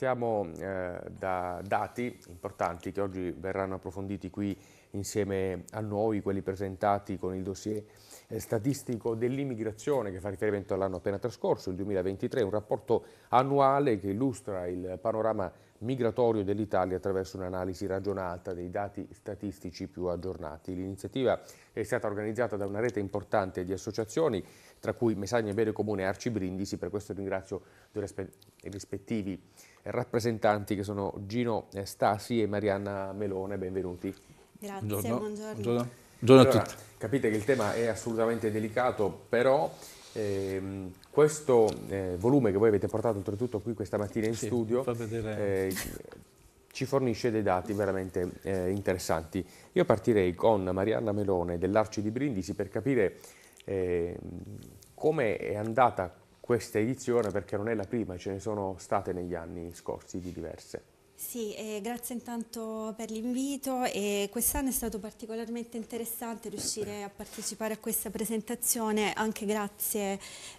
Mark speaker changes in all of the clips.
Speaker 1: Partiamo eh, da dati importanti che oggi verranno approfonditi qui insieme a noi, quelli presentati con il dossier eh, statistico dell'immigrazione che fa riferimento all'anno appena trascorso, il 2023, un rapporto annuale che illustra il panorama migratorio dell'Italia attraverso un'analisi ragionata dei dati statistici più aggiornati. L'iniziativa è stata organizzata da una rete importante di associazioni, tra cui Messagna Bene Comune e Arci Brindisi, per questo ringrazio i rispettivi rappresentanti che sono Gino Stasi e Marianna Melone, benvenuti. Grazie, buongiorno. buongiorno. buongiorno. buongiorno allora, a tutti. Capite che il tema è assolutamente delicato, però eh, questo eh, volume che voi avete portato oltretutto qui questa mattina in sì, studio eh, ci fornisce dei dati veramente eh, interessanti. Io partirei con Marianna Melone dell'Arci di Brindisi per capire ehm, come è andata questa edizione perché non è la prima, ce ne sono state negli anni scorsi di diverse.
Speaker 2: Sì, eh, grazie intanto per l'invito e quest'anno è stato particolarmente interessante riuscire a partecipare a questa presentazione anche grazie eh,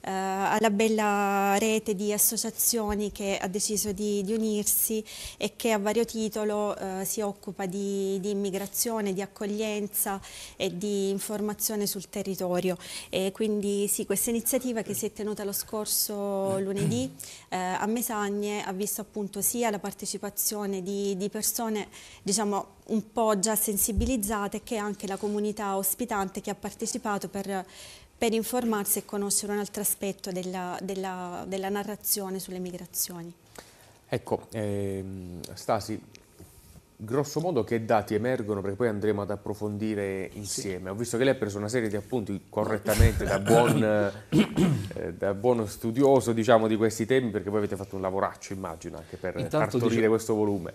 Speaker 2: alla bella rete di associazioni che ha deciso di, di unirsi e che a vario titolo eh, si occupa di, di, immigrazione, di accoglienza e di informazione sul territorio. E quindi sì, questa iniziativa che si è tenuta lo scorso lunedì eh, a Mesagne ha visto appunto sia la partecipazione popolazione di, di persone diciamo, un po' già sensibilizzate che anche la comunità ospitante che ha partecipato per, per informarsi e conoscere un altro aspetto della, della, della narrazione sulle migrazioni.
Speaker 1: Ecco, ehm, Stasi, grosso modo che dati emergono perché poi andremo ad approfondire insieme. Sì. Ho visto che lei ha preso una serie di appunti correttamente da buon, eh, da buon studioso diciamo, di questi temi perché voi avete fatto un lavoraccio immagino anche per Intanto partorire dice... questo volume.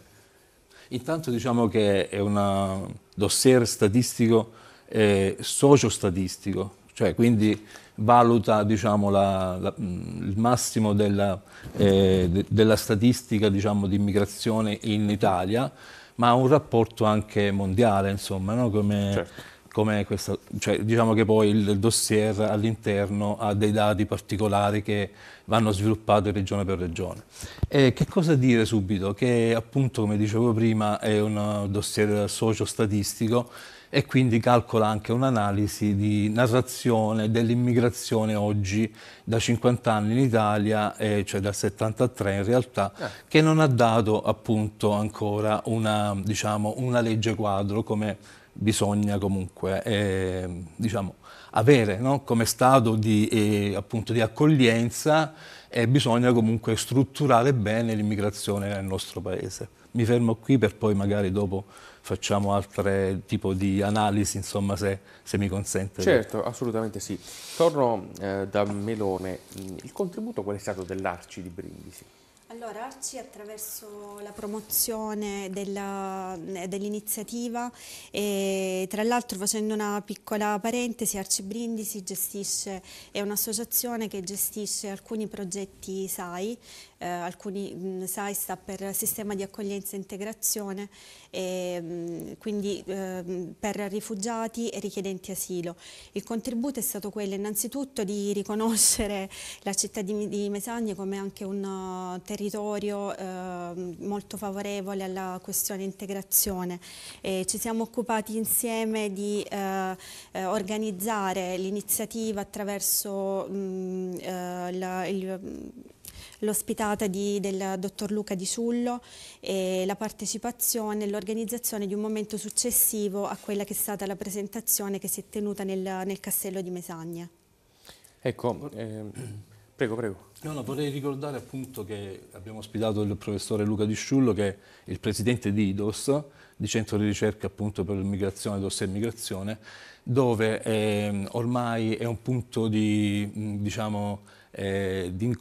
Speaker 3: Intanto diciamo che è un dossier statistico eh, socio-statistico, cioè quindi valuta diciamo, la, la, mm, il massimo della, eh, de, della statistica diciamo, di immigrazione in Italia ma un rapporto anche mondiale, insomma, no? come, certo. come questa, cioè, diciamo che poi il, dossier all'interno ha dei dati particolari che vanno sviluppati regione per regione. E che cosa dire subito? Che appunto, come dicevo prima, è un dossier socio-statistico e quindi calcola anche un'analisi di narrazione dell'immigrazione oggi da 50 anni in Italia, eh, cioè dal 73 in realtà, eh. che non ha dato appunto ancora una, diciamo, una legge quadro come bisogna comunque eh, diciamo, avere no? come stato di, eh, appunto, di accoglienza e bisogna comunque strutturare bene l'immigrazione nel nostro paese. Mi fermo qui per poi magari dopo facciamo altri tipi di analisi, insomma, se, se, mi consente.
Speaker 1: Certo, assolutamente sì. Torno eh, da Melone. Il contributo qual è stato dell'Arci di Brindisi?
Speaker 2: Allora, Arci attraverso la promozione dell'iniziativa e eh, tra l'altro facendo una piccola parentesi, Arci Brindisi gestisce, è un'associazione che gestisce alcuni progetti SAI eh, alcuni mm, SAI sta per Sistema di Accoglienza e Integrazione, e, mh, mm, quindi eh, per rifugiati e richiedenti asilo. Il contributo è stato quello innanzitutto di riconoscere la città di, di Mesagne come anche un uh, territorio ehm, molto favorevole alla questione integrazione. E ci siamo occupati insieme di eh, eh, organizzare l'iniziativa attraverso mh, mm, eh, la, il, l'ospitata del dottor Luca Di Sullo e la partecipazione e l'organizzazione di un momento successivo a quella che è stata la presentazione che si è tenuta nel, nel castello di Mesagna.
Speaker 1: Ecco, ehm, prego, prego.
Speaker 3: No, no, vorrei ricordare appunto che abbiamo ospitato il professore Luca Di Sciullo, che è il presidente di IDOS, di Centro di Ricerca appunto per l'immigrazione, DOS e Migrazione, dove eh, ormai è un punto di, diciamo, eh, di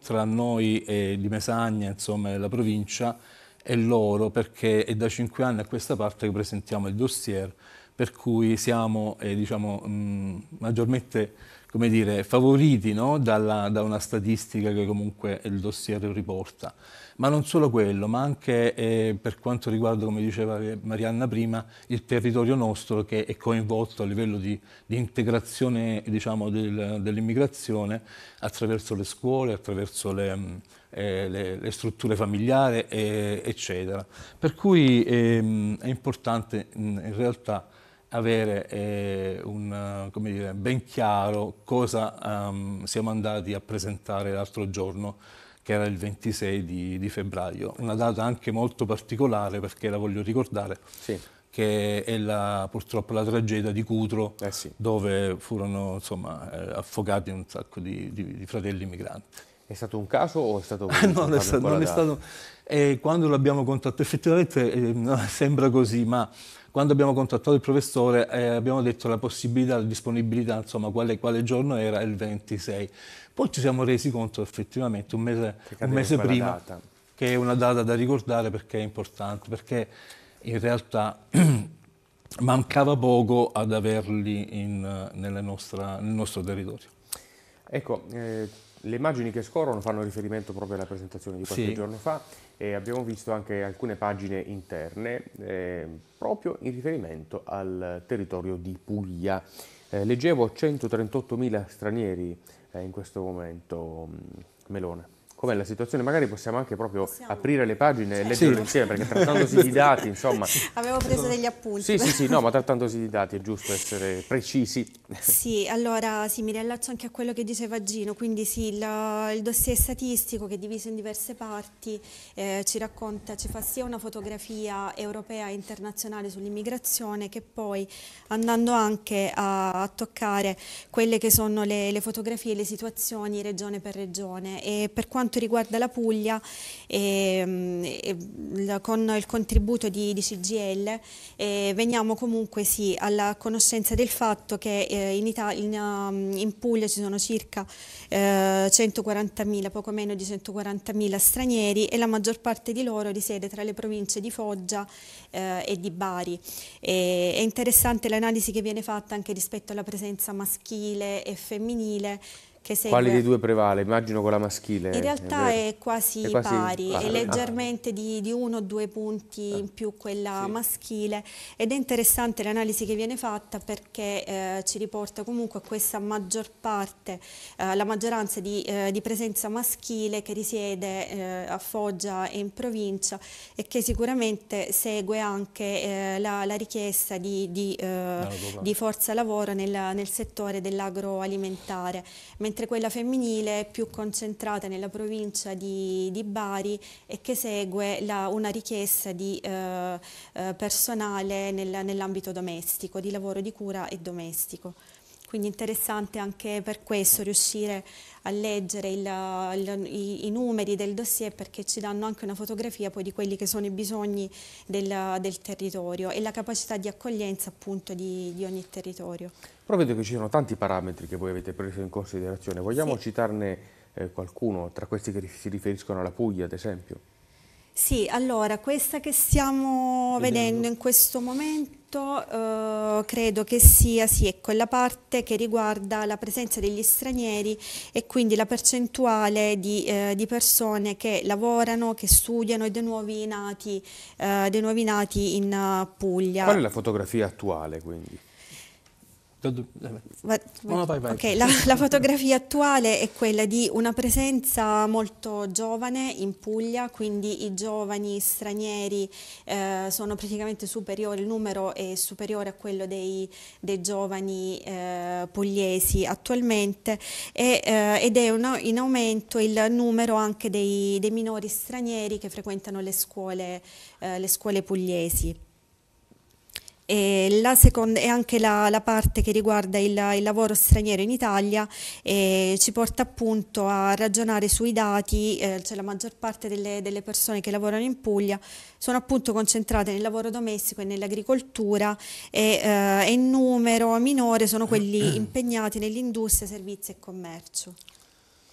Speaker 3: tra noi eh, di Mesagna, insomma, la provincia, e loro, perché è da cinque anni a questa parte che presentiamo il dossier, per cui siamo eh, diciamo, mh, mm, maggiormente come dire, favoriti no? Dalla, da una statistica che comunque il dossier riporta. Ma non solo quello, ma anche eh, per quanto riguarda, come diceva Marianna prima, il territorio nostro che è coinvolto a livello di, di integrazione diciamo, del, dell'immigrazione attraverso le scuole, attraverso le, mm, eh, le, le strutture familiari, eh, eccetera. Per cui ehm, è importante in realtà avere eh, un, eh, dire, ben chiaro cosa um, siamo andati a presentare l'altro giorno, che era il 26 di, di, febbraio. Una data anche molto particolare perché la voglio ricordare. Sì. che è la, purtroppo la tragedia di Cutro, eh sì. dove furono insomma, eh, affogati un sacco di, di, di fratelli migranti. È stato
Speaker 1: un caso o è stato...
Speaker 3: Ah, no, è stato, non è stato... Eh, quando l'abbiamo contattato, effettivamente eh, sembra così, ma quando abbiamo contattato il professore eh, abbiamo detto la possibilità, la disponibilità, insomma quale, quale giorno era, il 26. Poi ci siamo resi conto effettivamente un mese, un mese prima, data. che è una data da ricordare perché è importante, perché in realtà mancava poco ad averli in, nostra, nel nostro territorio.
Speaker 1: Ecco, eh, le immagini che scorrono fanno riferimento proprio alla presentazione di qualche sì. giorno fa e abbiamo visto anche alcune pagine interne eh, proprio in riferimento al territorio di Puglia. Eh, leggevo 138.000 stranieri eh, in questo momento, mm, Melone com'è la situazione, magari possiamo anche proprio possiamo. aprire le pagine e cioè, leggerle sì. insieme, perché trattandosi di dati, insomma... Avevo preso degli appunti. Sì, sì, sì, no, ma trattandosi di dati è giusto essere precisi.
Speaker 2: Sì, allora sì, mi riallaccio anche a quello che diceva Gino, quindi sì, la, il dossier statistico che è diviso in diverse parti eh, ci racconta, ci fa sia una fotografia europea e internazionale sull'immigrazione che poi andando anche a, a toccare quelle che sono le, le fotografie le situazioni regione per regione e per quanto quanto riguarda la Puglia, eh, eh, con il contributo di, di CGL, eh, veniamo comunque sì, alla conoscenza del fatto che eh, in, in, um, in, Puglia ci sono circa 140.000, eh, poco meno di 140.000 stranieri e la maggior parte di loro risiede tra le province di Foggia eh, e di Bari. è interessante l'analisi che viene fatta anche rispetto alla presenza maschile e femminile che segue. Quale dei due
Speaker 1: prevale? Immagino quella maschile. In realtà è, è, quasi, è quasi, pari, pari. è ah. leggermente
Speaker 2: ah. di, di, uno o due punti ah. in eh, più quella sì. maschile ed è interessante l'analisi che viene fatta perché eh, ci riporta comunque a questa maggior parte, eh, la maggioranza di, eh, di, presenza maschile che risiede eh, a Foggia e in provincia e che sicuramente segue anche eh, la, la, richiesta di, di, di forza lavoro nel, nel settore dell'agroalimentare. Mentre mentre quella femminile è più concentrata nella provincia di, di Bari e che segue la, una richiesta di eh, eh personale nel, nell'ambito domestico, di lavoro di cura e domestico. Quindi interessante anche per questo riuscire a leggere il, il, i, i, numeri del dossier perché ci danno anche una fotografia poi di quelli che sono i bisogni del, del territorio e la capacità di accoglienza appunto di, di, ogni territorio.
Speaker 1: Però vedo che ci sono tanti parametri che voi avete preso in considerazione, vogliamo sì. citarne eh, qualcuno tra questi che si riferiscono alla Puglia ad esempio?
Speaker 2: Sì, allora questa che stiamo vedendo, vedendo in questo momento eh, credo che sia sì, è quella parte che riguarda la presenza degli stranieri e quindi la percentuale di, eh, di persone che lavorano, che studiano e dei nuovi nati, eh, dei nuovi nati in eh, Puglia. Qual è la
Speaker 1: fotografia attuale quindi? Eh,
Speaker 2: vai, vai. Okay, la, la, fotografia attuale è quella di una presenza molto giovane in Puglia, quindi i giovani stranieri eh, sono praticamente superiori, il numero è superiore a quello dei, dei giovani eh, pugliesi attualmente e, eh, ed è uno, in aumento il numero anche dei, dei, minori stranieri che frequentano le scuole, eh, le scuole pugliesi e, la seconda, e anche la, la, parte che riguarda il, il lavoro straniero in Italia eh, ci porta appunto a ragionare sui dati, eh, cioè la maggior parte delle, delle, persone che lavorano in Puglia sono appunto concentrate nel lavoro domestico e nell'agricoltura e eh, in numero minore sono quelli impegnati nell'industria, servizi e commercio.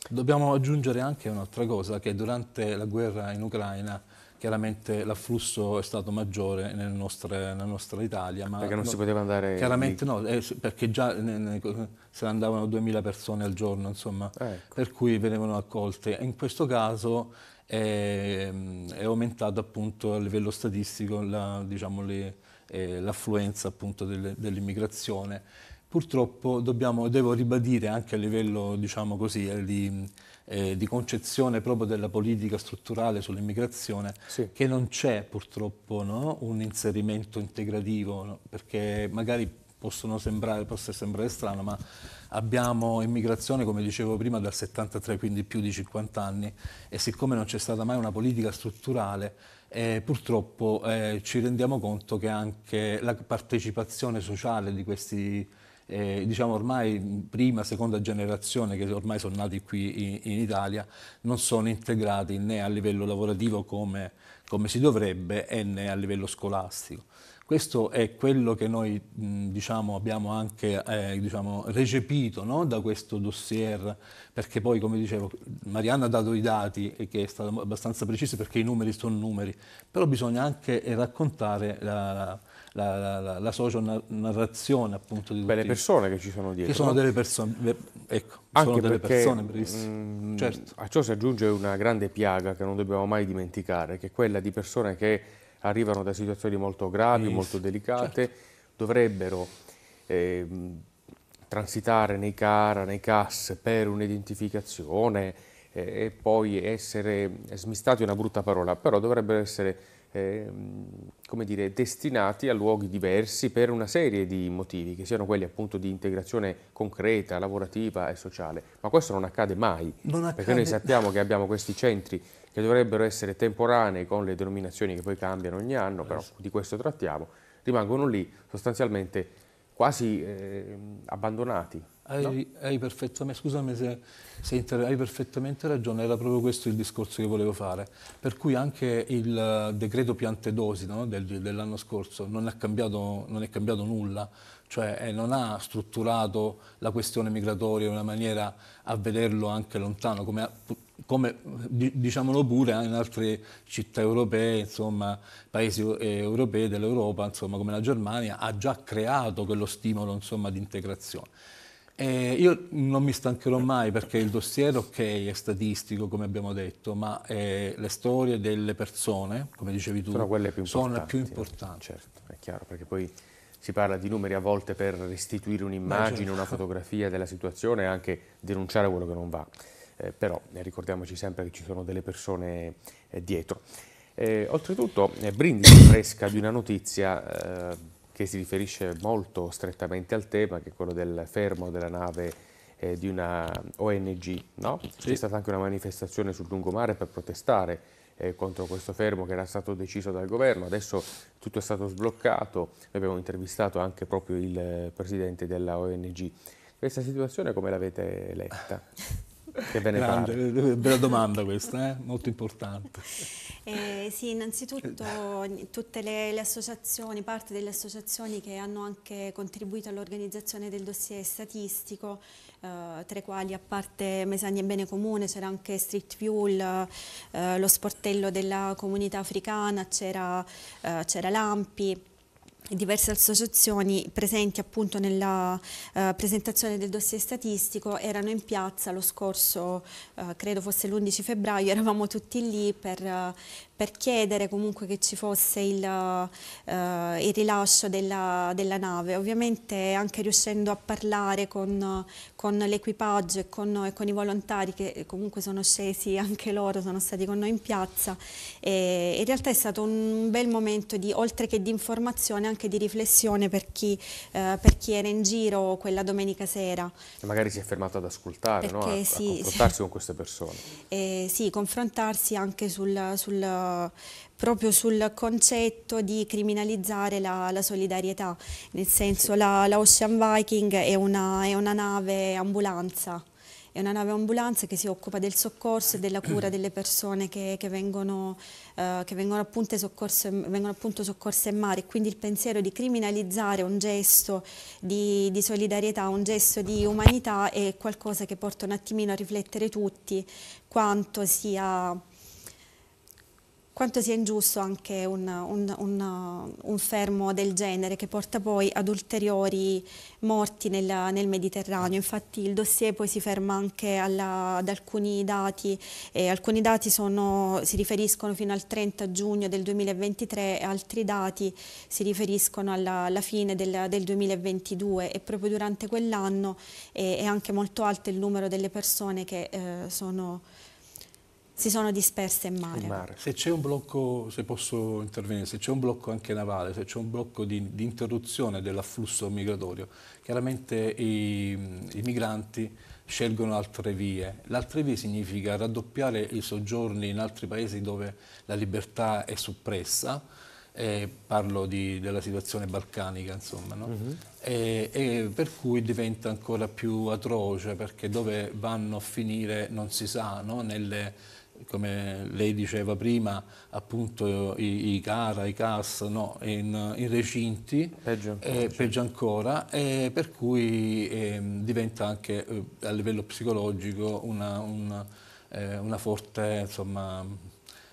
Speaker 3: Dobbiamo aggiungere anche un'altra cosa, che durante la guerra in Ucraina chiaramente l'afflusso è stato maggiore nelle nostre, nella nostra Italia. Ma perché non no, si poteva andare? Chiaramente in... no, eh, perché già ne, ne, se ne andavano 2000 persone al giorno, insomma, ah, ecco. per cui venivano accolte. In questo caso è, è aumentato appunto a livello statistico la, diciamo, eh, l'affluenza eh, dell'immigrazione. Purtroppo dobbiamo, devo ribadire anche a livello diciamo così, eh, di eh, di concezione proprio della politica strutturale sull'immigrazione, sì. che non c'è purtroppo no? un inserimento integrativo, no? perché magari possono sembrare, possa sembrare strano, ma abbiamo immigrazione, come dicevo prima, dal 73, quindi più di 50 anni, e siccome non c'è stata mai una politica strutturale, eh, purtroppo eh, ci rendiamo conto che anche la partecipazione sociale di questi eh, diciamo ormai prima, seconda generazione che ormai sono nati qui in, in Italia, non sono integrati né a livello lavorativo come, come si dovrebbe e né a livello scolastico. Questo è quello che noi diciamo, abbiamo anche eh, diciamo, recepito no? da questo dossier, perché poi, come dicevo, Marianna ha dato i dati, e che è stato abbastanza preciso perché i numeri sono numeri, però bisogna anche raccontare la, la, la, la social narrazione appunto di tutti. Per le persone che
Speaker 1: ci sono dietro. Che sono delle
Speaker 3: persone, ecco, Anche sono delle perché, persone, mh, mm, mm, certo.
Speaker 1: A ciò si aggiunge una grande piaga che non dobbiamo mai dimenticare, che è quella di persone che arrivano da situazioni molto gravi, yes, molto delicate, certo. dovrebbero... Eh, transitare nei CARA, nei CAS per un'identificazione eh, e poi essere smistati è una brutta parola, però dovrebbero essere Ehm, come dire, destinati a luoghi diversi per una serie di motivi, che siano quelli appunto di integrazione concreta, lavorativa e sociale. Ma questo non accade mai, non accade. perché noi sappiamo che abbiamo questi centri che dovrebbero essere temporanei con le denominazioni che poi cambiano ogni anno, però di questo trattiamo, rimangono lì sostanzialmente quasi eh, abbandonati.
Speaker 3: Hai, no? hai, perfettamente, scusami se, se inter, hai perfettamente ragione, era proprio questo il discorso che volevo fare. Per cui anche il decreto piante dosi no, del, dell'anno scorso non, cambiato, non, è cambiato nulla, cioè eh, non ha strutturato la questione migratoria in una maniera a vederlo anche lontano, come, come diciamolo pure eh, in altre città europee, insomma, paesi eh, europei dell'Europa, insomma, come la Germania, ha già creato quello stimolo insomma, di integrazione. Eh, io non mi stancherò mai perché il dossier, ok, è statistico, come abbiamo detto, ma eh, le storie delle persone, come dicevi tu, sono, quelle più sono più importanti. Certo,
Speaker 1: è chiaro, perché poi si parla di numeri a volte per restituire un'immagine, certo. una fotografia della situazione e anche denunciare quello che non va. Eh, però eh, ricordiamoci sempre che ci sono delle persone eh, dietro. Eh, oltretutto, Brindisi fresca di una notizia che si riferisce molto strettamente al tema, che è quello del fermo della nave eh, di una ONG. No? Sì. C'è stata anche una manifestazione sul lungomare per protestare eh, contro questo fermo che era stato deciso dal governo, adesso tutto è stato sbloccato, noi abbiamo intervistato anche proprio il eh, presidente della ONG. Questa situazione come l'avete letta? Che ve ne Grande,
Speaker 3: pare? bella domanda questa, eh? molto importante.
Speaker 2: Eh, sì, innanzitutto eh, tutte le, le, associazioni, parte delle associazioni che hanno anche contribuito all'organizzazione del dossier statistico, eh, tra i quali a parte Mesagna e Bene Comune c'era anche Street Fuel, eh, lo sportello della comunità africana, c'era eh, Lampi diverse associazioni presenti appunto nella eh, presentazione del dossier statistico erano in piazza lo scorso, eh, credo fosse l'11 febbraio, eravamo tutti lì per, eh, per chiedere comunque che ci fosse il, uh, il rilascio della, della, nave, ovviamente anche riuscendo a parlare con, con l'equipaggio e, e con, i volontari che comunque sono scesi anche loro, sono stati con noi in piazza, e in realtà è stato un bel momento di, oltre che di informazione anche di riflessione per chi, uh, per chi era in giro quella domenica sera.
Speaker 1: E magari si è fermato ad ascoltare, Perché, no? a, sì, a confrontarsi sì. con queste persone.
Speaker 2: Eh, sì, confrontarsi anche sul, sul proprio sul concetto di criminalizzare la, la solidarietà, nel senso sì. la, la, Ocean Viking è una, è una nave ambulanza è una nave ambulanza che si occupa del soccorso e della cura delle persone che, che, vengono, eh, che vengono, appunto soccorse, vengono, appunto soccorse, in mare. Quindi il pensiero di criminalizzare un gesto di, di, solidarietà, un gesto di umanità è qualcosa che porta un attimino a riflettere tutti quanto sia quanto sia ingiusto anche un, un, un, uh, un, fermo del genere che porta poi ad ulteriori morti nel, nel Mediterraneo. Infatti il dossier poi si ferma anche alla, ad alcuni dati, eh, alcuni dati sono, si riferiscono fino al 30 giugno del 2023 e altri dati si riferiscono alla, alla fine del, del, 2022 e proprio durante quell'anno è, è, anche molto alto il numero delle persone che eh, sono si sono disperse in mare.
Speaker 3: mare. Se c'è un blocco, se posso intervenire, se c'è un blocco anche navale, se c'è un blocco di, di interruzione dell'afflusso migratorio, chiaramente i, i migranti scelgono altre vie. L'altre vie significa raddoppiare i soggiorni in altri paesi dove la libertà è suppressa, eh, parlo di, della situazione balcanica, insomma, no? uh mhm. -huh. e, e per cui diventa ancora più atroce perché dove vanno a finire non si sa, no? nelle come lei diceva prima, appunto i, i CARA, i CAS, no, in, in, recinti, peggio ancora, eh, peggio ancora eh, per cui eh, diventa anche eh, a livello psicologico una, una, eh, una forte, insomma,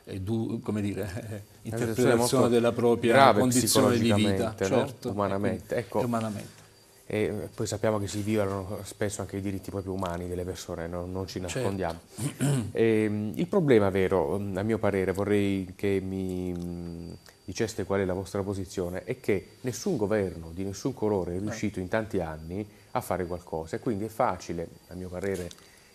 Speaker 3: eh, du, come dire, interpretazione della propria condizione di vita, certo, ecco, umanamente.
Speaker 1: ecco. umanamente e eh, poi sappiamo che si violano spesso anche i diritti proprio umani delle persone, no? non ci certo. nascondiamo. Certo. E, ehm, il problema vero, mm, a mio parere, vorrei che mi mm, diceste qual è la vostra posizione, è che nessun governo di nessun colore è eh. riuscito in tanti anni a fare qualcosa e quindi è facile, a mio parere,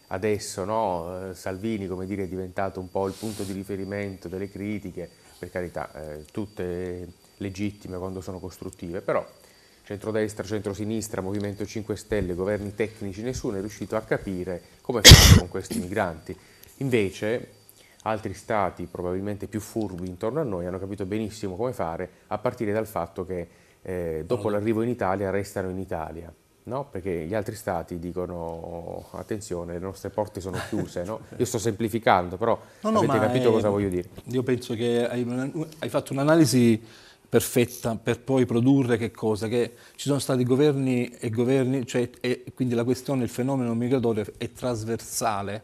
Speaker 1: adesso no? Eh, Salvini come dire, è diventato un po' il punto di riferimento delle critiche, per carità, eh, tutte legittime quando sono costruttive, però centrodestra, centrosinistra, Movimento 5 Stelle, governi tecnici, nessuno è riuscito a capire come fare con questi migranti. Invece altri stati, probabilmente più furbi intorno a noi, hanno capito benissimo come fare, a partire dal fatto che eh, dopo l'arrivo in Italia restano in Italia. No? Perché gli altri stati dicono attenzione, le nostre porte sono chiuse. No? Io sto semplificando, però no, avete capito è, cosa voglio dire.
Speaker 3: Io penso che hai, hai fatto un'analisi perfetta per poi produrre che cosa? Che ci sono stati governi e governi, cioè, e quindi la questione, il fenomeno migratorio è trasversale,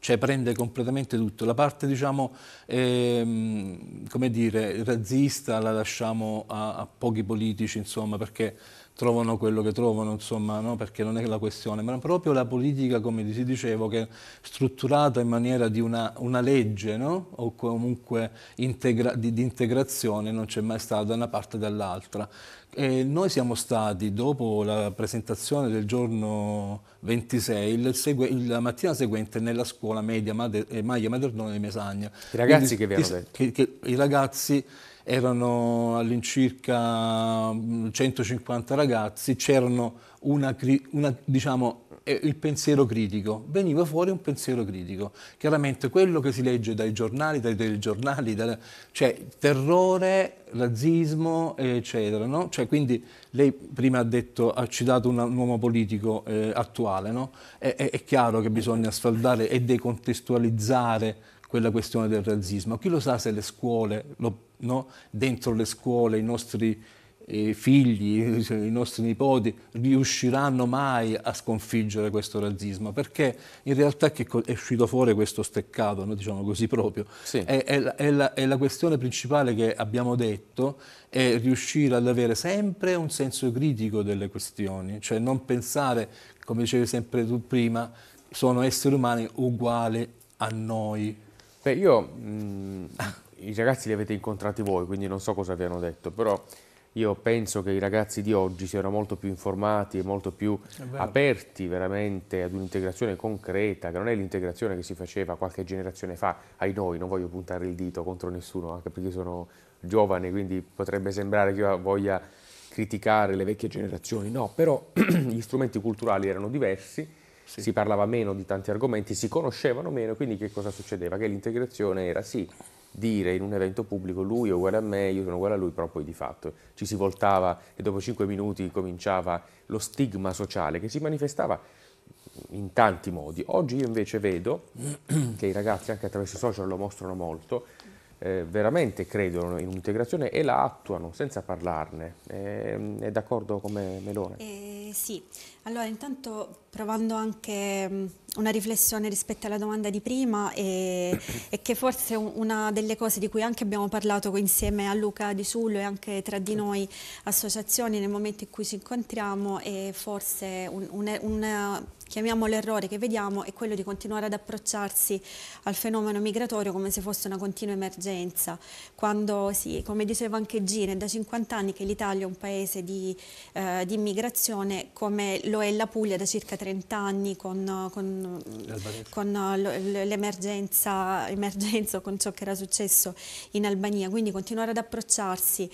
Speaker 3: cioè prende completamente tutto. La parte, diciamo, ehm, come dire, razzista la lasciamo a, a pochi politici, insomma, perché trovano quello che trovano, insomma, no? perché non è la questione, ma proprio la politica, come si dicevo, che è strutturata in maniera di una, una legge no? o comunque integra di, di, integrazione non c'è mai stata da una parte o dall'altra. noi siamo stati, dopo la presentazione del giorno 26, la mattina seguente nella scuola media Mader eh, Maglia Madernone di Mesagna. I ragazzi Quindi, che vi hanno detto? Che, che, I ragazzi erano all'incirca 150 mm, ragazzi, c'erano una, una, diciamo, eh, il pensiero critico, veniva fuori un pensiero critico. Chiaramente quello che si legge dai giornali, dai telegiornali, dai, cioè terrore, razzismo, eccetera. No? Cioè, quindi lei prima ha, detto, ha citato un uomo politico eh, attuale, no? è, è, è chiaro che bisogna sfaldare e decontestualizzare quella questione del razzismo. Chi lo sa se le scuole lo no? dentro le scuole, i nostri eh, figli, i nostri nipoti riusciranno mai a sconfiggere questo razzismo, perché in realtà è uscito fuori questo steccato, no? diciamo così proprio, sì. è, è, è, la, è la questione principale che abbiamo detto, è riuscire ad avere sempre un senso critico delle questioni, cioè non pensare, come dicevi sempre tu prima, sono esseri umani uguali a
Speaker 1: noi. Beh, io mh, mm, i ragazzi li avete incontrati voi, quindi non so cosa vi hanno detto, però io penso che i ragazzi di oggi siano molto più informati e molto più aperti veramente ad un'integrazione concreta, che non è l'integrazione che si faceva qualche generazione fa, ai noi, non voglio puntare il dito contro nessuno, anche perché sono giovane, quindi potrebbe sembrare che io voglia criticare le vecchie generazioni, no, però gli strumenti culturali erano diversi, sì. si parlava meno di tanti argomenti, si conoscevano meno, quindi che cosa succedeva? Che l'integrazione era sì dire in un evento pubblico lui è uguale a me, io sono uguale a lui, però poi di fatto ci si voltava e dopo cinque minuti cominciava lo stigma sociale che si manifestava in tanti modi. Oggi io invece vedo che i ragazzi anche attraverso i social lo mostrano molto, eh, veramente credono in un'integrazione e la attuano senza parlarne. Eh, è d'accordo come Melone?
Speaker 2: E eh, eh, sì, allora intanto provando anche una riflessione rispetto alla domanda di prima e, e che forse una delle cose di cui anche abbiamo parlato insieme a Luca Di Sullo e anche tra di noi associazioni nel momento in cui ci incontriamo è forse un, un, una chiamiamo l'errore che vediamo è quello di continuare ad approcciarsi al fenomeno migratorio come se fosse una continua emergenza, quando sì, come diceva anche Gina, è da 50 anni che l'Italia è un paese di, eh, di, immigrazione come lo è la Puglia da circa 30 anni con, con, con eh, l'emergenza, con ciò che era successo in Albania, quindi continuare ad approcciarsi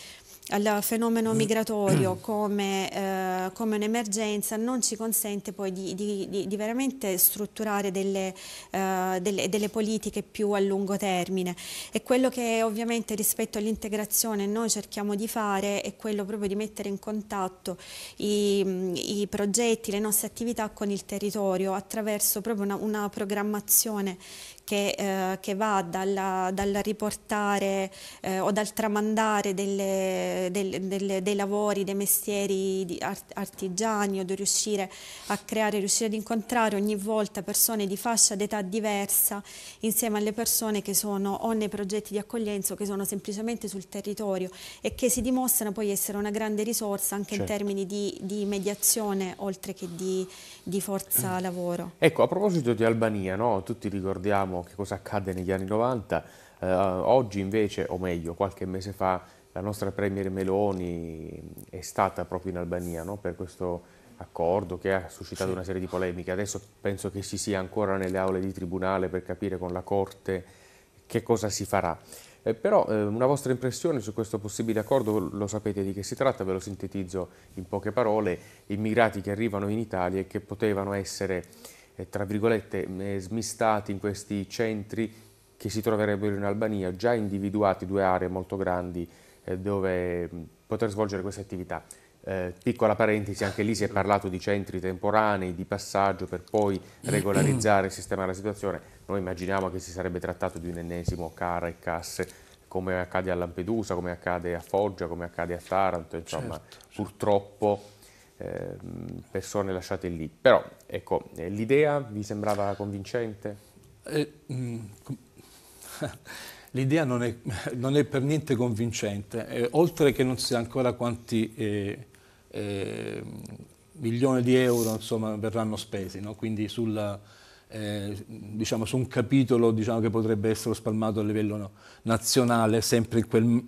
Speaker 2: al fenomeno mm. migratorio mm. come, eh, come un'emergenza non ci consente poi di, di, di veramente strutturare delle, eh, delle, delle, politiche più a lungo termine e quello che ovviamente rispetto all'integrazione noi cerchiamo di fare è quello proprio di mettere in contatto i, i progetti, le nostre attività con il territorio attraverso proprio una, una programmazione che, eh, che va dalla, dal riportare eh, o dal tramandare delle, delle, delle, dei lavori, dei mestieri artigiani o di riuscire a creare, riuscire ad incontrare ogni volta persone di fascia d'età diversa insieme alle persone che sono o nei progetti di accoglienza o che sono semplicemente sul territorio e che si dimostrano poi essere una grande risorsa anche certo. in termini di, di, mediazione oltre che di, di forza mm. lavoro.
Speaker 1: Ecco, a proposito di Albania, no? tutti ricordiamo ricordiamo che cosa accadde negli anni 90, eh, oggi invece, o meglio, qualche mese fa, la nostra Premier Meloni è stata proprio in Albania no? per questo accordo che ha suscitato sì. una serie di polemiche. Adesso penso che si sia ancora nelle aule di tribunale per capire con la Corte che cosa si farà. Eh, però eh, una vostra impressione su questo possibile accordo, lo sapete di che si tratta, ve lo sintetizzo in poche parole, immigrati che arrivano in Italia e che potevano essere tra virgolette, mm, eh, smistati in questi centri che si troverebbero in Albania, già individuati due aree molto grandi eh, dove mm, poter svolgere queste attività. Eh, piccola parentesi, anche lì si è parlato di centri temporanei, di passaggio per poi regolarizzare e sistemare la situazione. Noi immaginiamo che si sarebbe trattato di un ennesimo cara e casse come accade a Lampedusa, come accade a Foggia, come accade a Taranto, insomma certo, certo. purtroppo Ehm, persone lasciate lì. Però ecco, eh, l'idea vi sembrava convincente?
Speaker 3: Eh, mm, l'idea non è, non è, per niente convincente, eh, oltre che non si sa ancora quanti eh, ehm, milioni di euro insomma, verranno spesi, no? quindi sulla, diciamo, su un capitolo diciamo, che potrebbe essere spalmato a livello nazionale, sempre in quel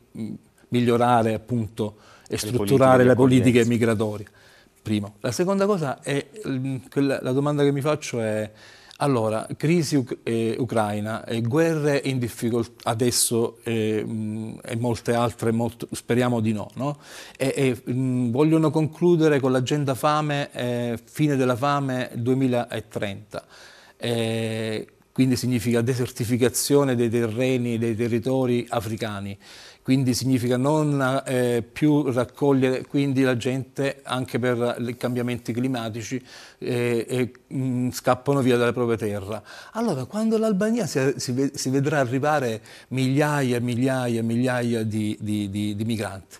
Speaker 3: migliorare appunto, e le strutturare politiche le politiche migratorie primo. La seconda cosa è, mm, la domanda che mi faccio è, allora, crisi uc eh, ucraina, eh, guerre in difficoltà adesso eh, mh, mm, e molte altre, molto, speriamo di no, no? E, e, mh, mm, vogliono concludere con l'agenda fame, eh, fine della fame 2030. Eh, quindi significa desertificazione dei terreni, dei territori africani quindi significa non eh, più raccogliere quindi la gente anche per i cambiamenti climatici eh, e mh, mm, scappano via dalla propria terra. Allora quando l'Albania si, si, si, vedrà arrivare migliaia e migliaia e migliaia di, di, di, di, migranti,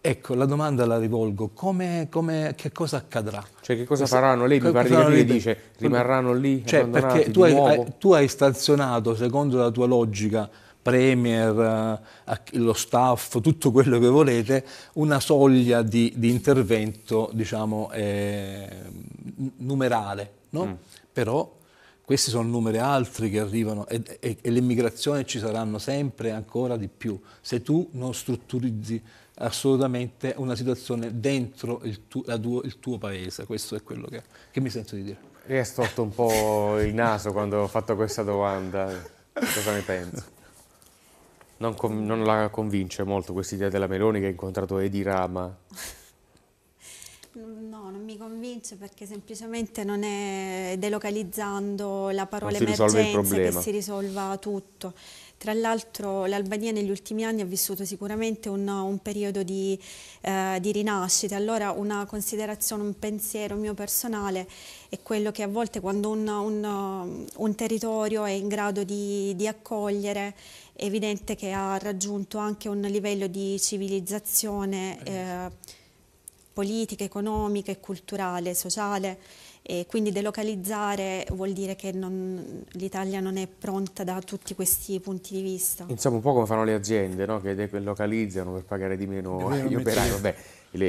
Speaker 3: Ecco, la domanda la rivolgo, come, come, che cosa accadrà? Cioè che cosa Questa, faranno? Lei mi pare di capire, dice, rimarranno
Speaker 1: lì, cioè, perché tu hai, hai,
Speaker 3: tu hai stazionato, secondo la tua logica, premier, eh, lo staff, tutto quello che volete, una soglia di, di intervento diciamo, eh, numerale. No? Mm. Però questi sono numeri altri che arrivano e, e, e l'immigrazione ci saranno sempre ancora di più se tu non strutturizzi assolutamente una situazione dentro il, tu, tuo, il tuo, paese, questo è quello che,
Speaker 1: che mi sento di dire. Mi è storto un po' il naso quando ho fatto questa domanda, cosa ne pensi? Non, non, la convince molto questa idea della Meloni che ha incontrato Edi Rama?
Speaker 2: No, non mi convince perché semplicemente non è delocalizzando la parola emergenza che si risolva tutto. Tra l'altro l'Albania negli ultimi anni ha vissuto sicuramente un, un periodo di, eh, di, rinascita, allora una considerazione, un pensiero mio personale è quello che a volte quando un, un, un territorio è in grado di, di accogliere è evidente che ha raggiunto anche un livello di civilizzazione eh, eh politica, economica e culturale, sociale e quindi delocalizzare vuol dire che l'Italia non è pronta da tutti questi punti di vista.
Speaker 1: Insomma, un po' come fanno le aziende, no? che delocalizzano per pagare di meno gli operai. Vabbè,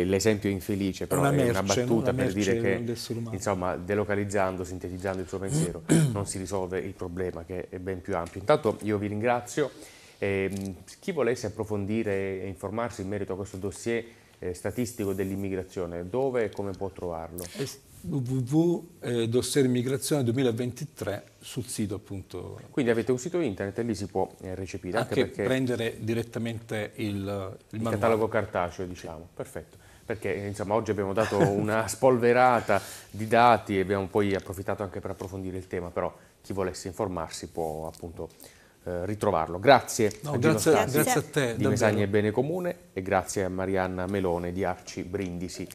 Speaker 1: l'esempio infelice, però una è una battuta una per dire che insomma, delocalizzando, sintetizzando il suo pensiero, non si risolve il problema che è ben più ampio. Intanto io vi ringrazio. Eh, chi volesse approfondire e informarsi in merito a questo dossier eh, statistico dell'immigrazione, dove e come può trovarlo? www.dossiermigrazione 2023 sul sito appunto. Quindi avete un sito internet e lì si può eh, recepire. Anche, anche prendere direttamente il, il, il catalogo cartaceo diciamo, sì. perfetto perché insomma, oggi abbiamo dato una spolverata di dati e abbiamo poi approfittato anche per approfondire il tema, però chi volesse informarsi può appunto eh, ritrovarlo. Grazie, no, a grazie, grazie a te. Di Mesagne e Bene Comune e grazie a Marianna Melone di Arci Brindisi.